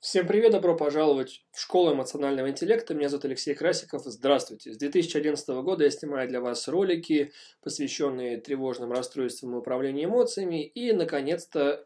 Всем привет, добро пожаловать в школу эмоционального интеллекта. Меня зовут Алексей Красиков. Здравствуйте. С 2011 года я снимаю для вас ролики, посвященные тревожным расстройствам и управлению эмоциями. И, наконец-то,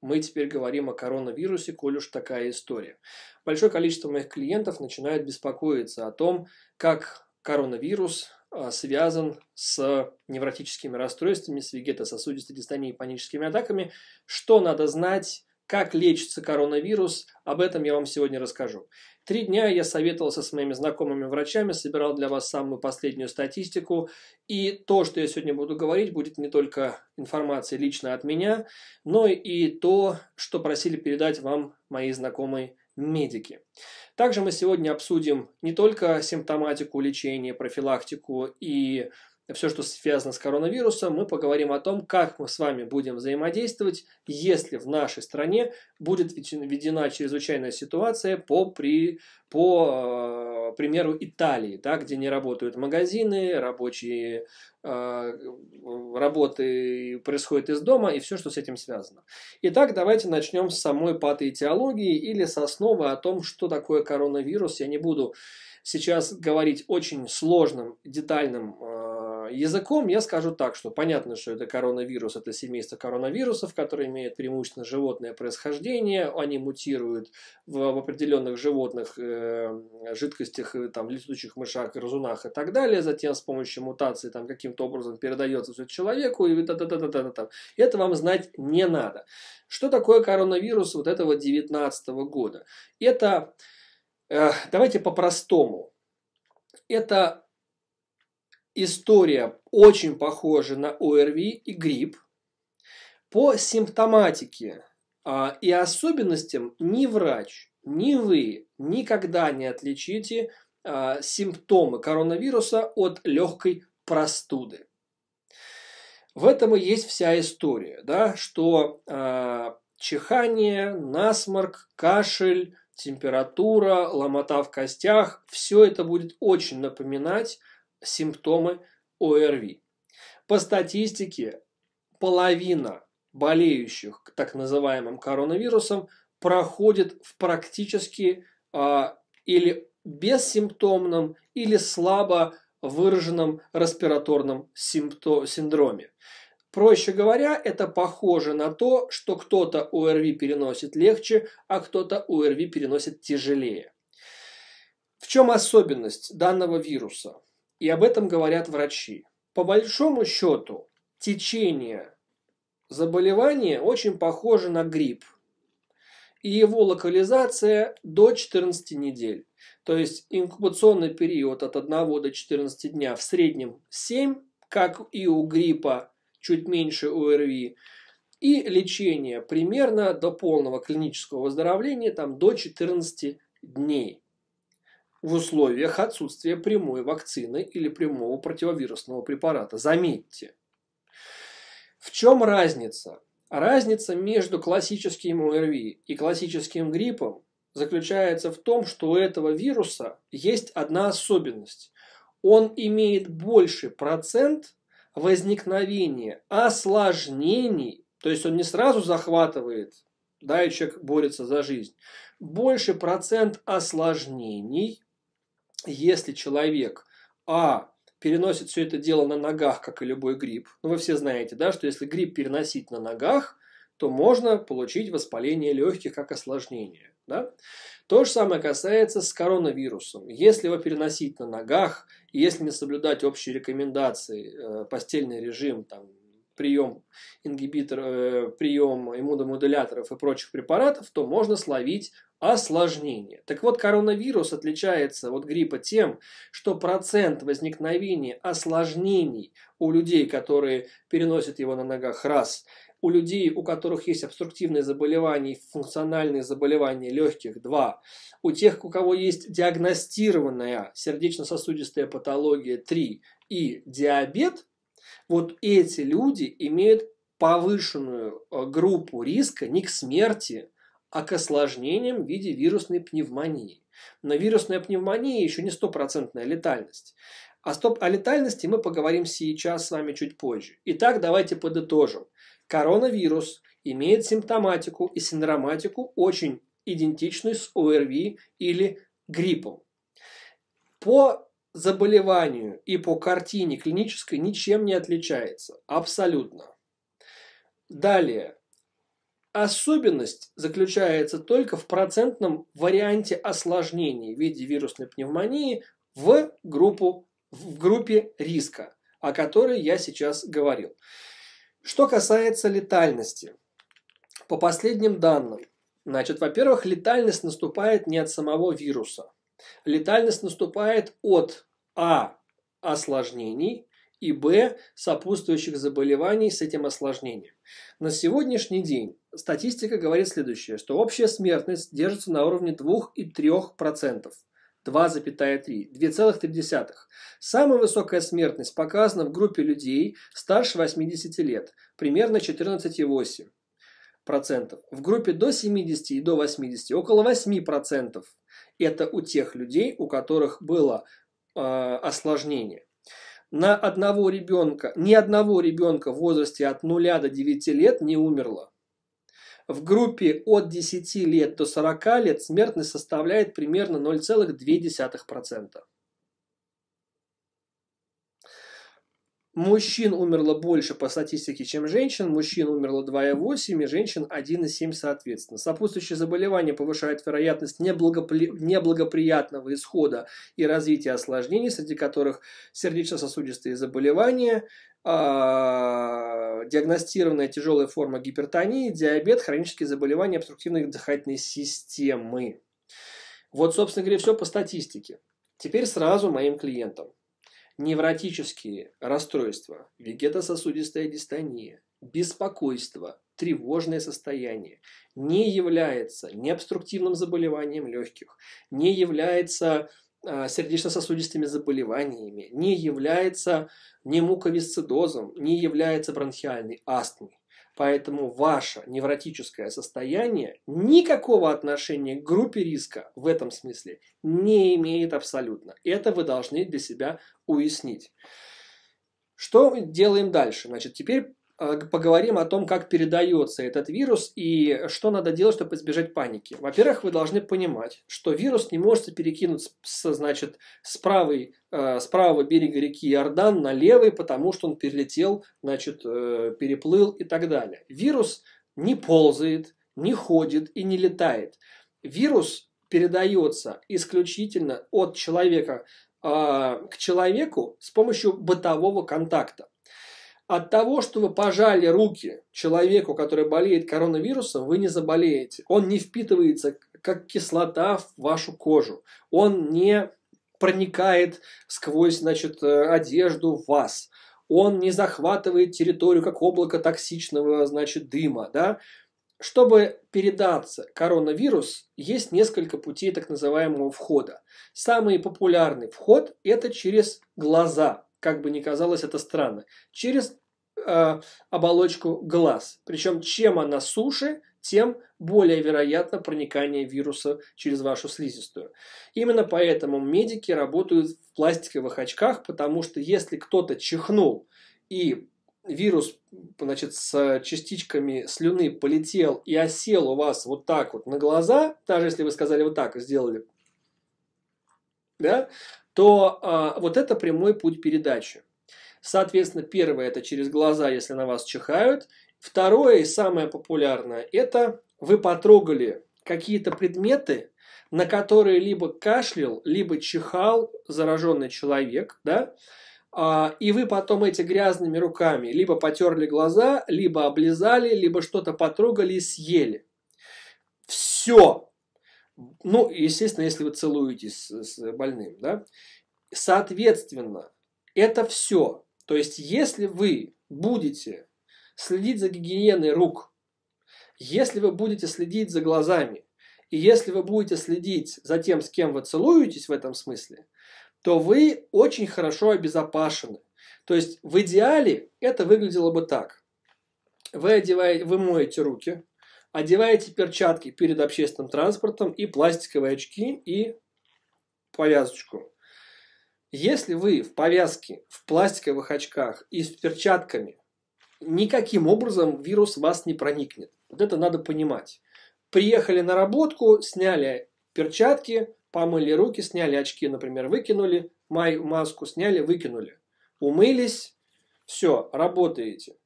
мы теперь говорим о коронавирусе, коль уж такая история. Большое количество моих клиентов начинает беспокоиться о том, как коронавирус а, связан с невротическими расстройствами, с вегетососудистой дистонией и паническими атаками, что надо знать, как лечится коронавирус, об этом я вам сегодня расскажу. Три дня я советовался с моими знакомыми врачами, собирал для вас самую последнюю статистику. И то, что я сегодня буду говорить, будет не только информация лично от меня, но и то, что просили передать вам мои знакомые медики. Также мы сегодня обсудим не только симптоматику лечения, профилактику и все, что связано с коронавирусом, мы поговорим о том, как мы с вами будем взаимодействовать, если в нашей стране будет введена чрезвычайная ситуация по, при, по э, примеру Италии, да, где не работают магазины, рабочие э, работы происходят из дома и все, что с этим связано. Итак, давайте начнем с самой патоэтиологии или с основы о том, что такое коронавирус. Я не буду сейчас говорить очень сложным, детальным э, Языком я скажу так, что понятно, что это коронавирус, это семейство коронавирусов, которые имеют преимущественно животное происхождение, они мутируют в, в определенных животных э, жидкостях, э, там, летучих мышах, грызунах и так далее, затем с помощью мутации там каким-то образом передается все человеку, и та та та та та та это вам знать не надо. Что такое коронавирус вот этого 19 года? Это, э, давайте по-простому, это история очень похожа на ОРВИ и грипп. По симптоматике а, и особенностям ни врач, ни вы никогда не отличите а, симптомы коронавируса от легкой простуды. В этом и есть вся история, да, что а, чихание, насморк, кашель, температура, ломота в костях, все это будет очень напоминать симптомы ОРВИ. По статистике, половина болеющих так называемым коронавирусом проходит в практически а, или бессимптомном, или слабо выраженном респираторном синдроме. Проще говоря, это похоже на то, что кто-то ОРВИ переносит легче, а кто-то ОРВИ переносит тяжелее. В чем особенность данного вируса? И об этом говорят врачи. По большому счету, течение заболевания очень похоже на грипп. И его локализация до 14 недель. То есть инкубационный период от 1 до 14 дня в среднем 7, как и у гриппа, чуть меньше у РВИ. И лечение примерно до полного клинического выздоровления там, до 14 дней в условиях отсутствия прямой вакцины или прямого противовирусного препарата. Заметьте. В чем разница? Разница между классическим ОРВИ и классическим гриппом заключается в том, что у этого вируса есть одна особенность. Он имеет больше процент возникновения осложнений, то есть он не сразу захватывает, да, и человек борется за жизнь, больше процент осложнений если человек, а, переносит все это дело на ногах, как и любой грипп, ну вы все знаете, да, что если грипп переносить на ногах, то можно получить воспаление легких как осложнение. Да? То же самое касается с коронавирусом. Если его переносить на ногах, если не соблюдать общие рекомендации, э, постельный режим, там, прием ингибитор, э, прием иммуномодуляторов и прочих препаратов, то можно словить осложнение. Так вот, коронавирус отличается от гриппа тем, что процент возникновения осложнений у людей, которые переносят его на ногах, раз, у людей, у которых есть обструктивные заболевания и функциональные заболевания легких, два, у тех, у кого есть диагностированная сердечно-сосудистая патология, три, и диабет – вот эти люди имеют повышенную э, группу риска не к смерти, а к осложнениям в виде вирусной пневмонии. Но вирусная пневмония еще не стопроцентная летальность. а стоп, о летальности мы поговорим сейчас с вами чуть позже. Итак, давайте подытожим. Коронавирус имеет симптоматику и синдроматику очень идентичную с ОРВИ или гриппом. По заболеванию и по картине клинической ничем не отличается. Абсолютно. Далее. Особенность заключается только в процентном варианте осложнений в виде вирусной пневмонии в, группу, в группе риска, о которой я сейчас говорил. Что касается летальности. По последним данным, значит, во-первых, летальность наступает не от самого вируса, Летальность наступает от А. Осложнений и Б. Сопутствующих заболеваний с этим осложнением. На сегодняшний день статистика говорит следующее, что общая смертность держится на уровне 2 и 3%. 2,3, 2,3. Самая высокая смертность показана в группе людей старше 80 лет, примерно 14,8%. В группе до 70 и до 80 около 8% это у тех людей, у которых было э, осложнение. На одного ребенка, ни одного ребенка в возрасте от 0 до 9 лет не умерло. В группе от 10 лет до 40 лет смертность составляет примерно 0,2%. Мужчин умерло больше по статистике, чем женщин. Мужчин умерло 2,8 и женщин 1,7 соответственно. Сопутствующие заболевания повышают вероятность неблагопри... неблагоприятного исхода и развития осложнений, среди которых сердечно-сосудистые заболевания, а, диагностированная тяжелая форма гипертонии, диабет, хронические заболевания обструктивной дыхательной системы. Вот, собственно говоря, все по статистике. Теперь сразу моим клиентам. Невротические расстройства, вегетососудистая дистония, беспокойство, тревожное состояние не является не обструктивным заболеванием легких, не является а, сердечно-сосудистыми заболеваниями, не является муковисцидозом, не является бронхиальной астмой. Поэтому ваше невротическое состояние никакого отношения к группе риска в этом смысле не имеет абсолютно. Это вы должны для себя уяснить. Что мы делаем дальше? Значит, теперь Э, поговорим о том, как передается этот вирус и что надо делать, чтобы избежать паники. Во-первых, вы должны понимать, что вирус не может перекинуться с, значит, с, правой, э, с правого берега реки Иордан на левый, потому что он перелетел, значит, э, переплыл и так далее. Вирус не ползает, не ходит и не летает. Вирус передается исключительно от человека к человеку с помощью бытового контакта. От того, что вы пожали руки человеку, который болеет коронавирусом, вы не заболеете. Он не впитывается как кислота в вашу кожу. Он не проникает сквозь значит, э, одежду в вас. Он не захватывает территорию, как облако токсичного значит, дыма. Да? Чтобы передаться коронавирус, есть несколько путей так называемого входа. Самый популярный вход – это через глаза, как бы ни казалось это странно, через э, оболочку глаз. Причем чем она суше, тем более вероятно проникание вируса через вашу слизистую. Именно поэтому медики работают в пластиковых очках, потому что если кто-то чихнул и вирус значит, с частичками слюны полетел и осел у вас вот так вот на глаза, даже если вы сказали вот так и сделали, да, то э, вот это прямой путь передачи. Соответственно, первое – это через глаза, если на вас чихают. Второе и самое популярное – это вы потрогали какие-то предметы, на которые либо кашлял, либо чихал зараженный человек, да, а, и вы потом эти грязными руками либо потерли глаза, либо облизали, либо что-то потрогали и съели. Все. Ну, естественно, если вы целуетесь с больным, да. Соответственно, это все то есть, если вы будете следить за гигиеной рук, если вы будете следить за глазами, и если вы будете следить за тем, с кем вы целуетесь в этом смысле, то вы очень хорошо обезопасены. То есть в идеале это выглядело бы так. Вы, одеваете, вы моете руки, одеваете перчатки перед общественным транспортом и пластиковые очки и повязочку. Если вы в повязке, в пластиковых очках и с перчатками, никаким образом вирус вас не проникнет. Вот это надо понимать. Приехали на работку, сняли перчатки, помыли руки, сняли очки, например, выкинули, май, маску сняли, выкинули. Умылись, все, работаете.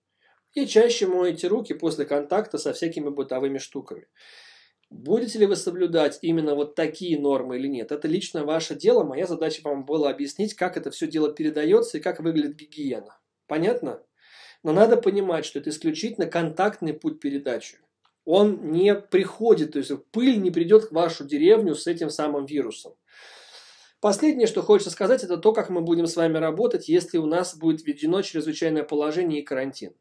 И чаще моете руки после контакта со всякими бытовыми штуками. Будете ли вы соблюдать именно вот такие нормы или нет, это лично ваше дело. Моя задача вам была объяснить, как это все дело передается и как выглядит гигиена. Понятно? Но надо понимать, что это исключительно контактный путь передачи. Он не приходит, то есть пыль не придет в вашу деревню с этим самым вирусом. Последнее, что хочется сказать, это то, как мы будем с вами работать, если у нас будет введено чрезвычайное положение и карантин.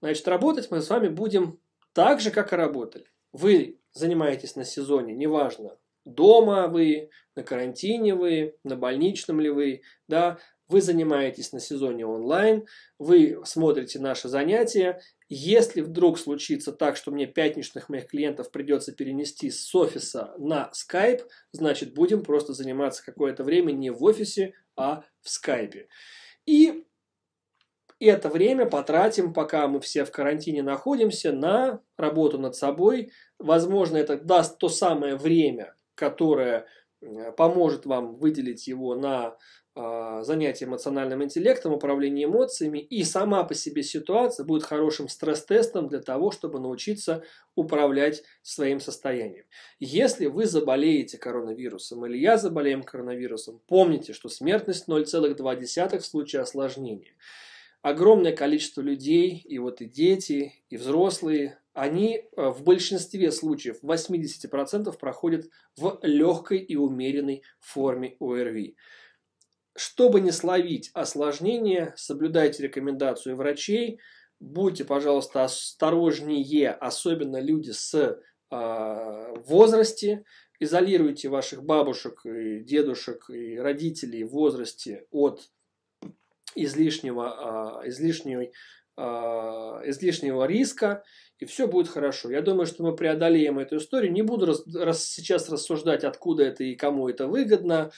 Значит, работать мы с вами будем так же, как и работали вы занимаетесь на сезоне, неважно, дома вы, на карантине вы, на больничном ли вы, да, вы занимаетесь на сезоне онлайн, вы смотрите наши занятия. Если вдруг случится так, что мне пятничных моих клиентов придется перенести с офиса на Skype, значит будем просто заниматься какое-то время не в офисе, а в Skype. И это время потратим, пока мы все в карантине находимся, на работу над собой. Возможно, это даст то самое время, которое э, поможет вам выделить его на а, занятие эмоциональным интеллектом, управление эмоциями, и сама по себе ситуация будет хорошим стресс-тестом для того, чтобы научиться управлять своим состоянием. Если вы заболеете коронавирусом или я заболеем коронавирусом, помните, что смертность 0,2 в случае осложнения огромное количество людей, и вот и дети, и взрослые, они э, в большинстве случаев, в 80% проходят в легкой и умеренной форме ОРВИ. Чтобы не словить осложнения, соблюдайте рекомендацию врачей, будьте, пожалуйста, осторожнее, особенно люди с э, возрасте, изолируйте ваших бабушек, и дедушек и родителей в возрасте от излишнего, а, излишней, а, излишнего риска, и все будет хорошо. Я думаю, что мы преодолеем эту историю. Не буду раз, раз, сейчас рассуждать, откуда это и кому это выгодно.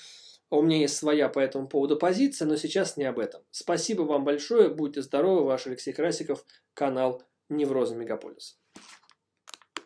У меня есть своя по этому поводу позиция, но сейчас не об этом. Спасибо вам большое, будьте здоровы, ваш Алексей Красиков, канал Невроза Мегаполис.